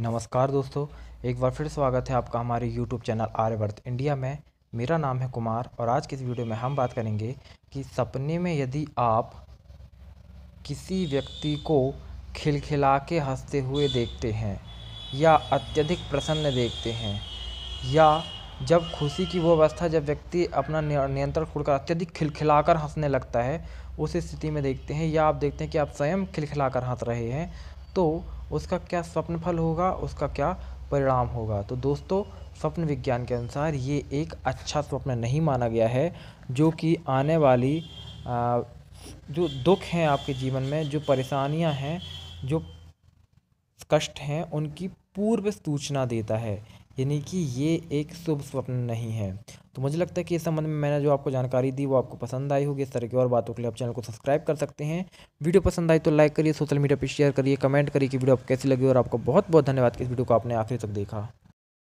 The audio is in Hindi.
नमस्कार दोस्तों एक बार फिर स्वागत है आपका हमारे YouTube चैनल आर्यवर्त इंडिया में मेरा नाम है कुमार और आज की इस वीडियो में हम बात करेंगे कि सपने में यदि आप किसी व्यक्ति को खिलखिला के हंसते हुए देखते हैं या अत्यधिक प्रसन्न देखते हैं या जब खुशी की वो अवस्था जब व्यक्ति अपना नियंत्रण खुड़कर अत्यधिक खिलखिलाकर हंसने लगता है उस स्थिति में देखते हैं या आप देखते हैं कि आप स्वयं खिलखिलाकर हंस रहे हैं तो उसका क्या स्वप्नफल होगा उसका क्या परिणाम होगा तो दोस्तों स्वप्न विज्ञान के अनुसार ये एक अच्छा स्वप्न नहीं माना गया है जो कि आने वाली जो दुख हैं आपके जीवन में जो परेशानियां हैं जो कष्ट हैं उनकी पूर्व सूचना देता है यानी कि ये एक शुभ स्वप्न नहीं है तो मुझे लगता है कि इस संबंध में मैंने जो आपको जानकारी दी वो आपको पसंद आई होगी इस तरह की और बातों के लिए आप चैनल को सब्सक्राइब कर सकते हैं वीडियो पसंद आई तो लाइक करिए सोशल मीडिया पर शेयर करिए कमेंट करिए कि वीडियो आपको कैसी लगी और आपको बहुत बहुत धन्यवाद कि इस वीडियो को आपने आखिर तक देखा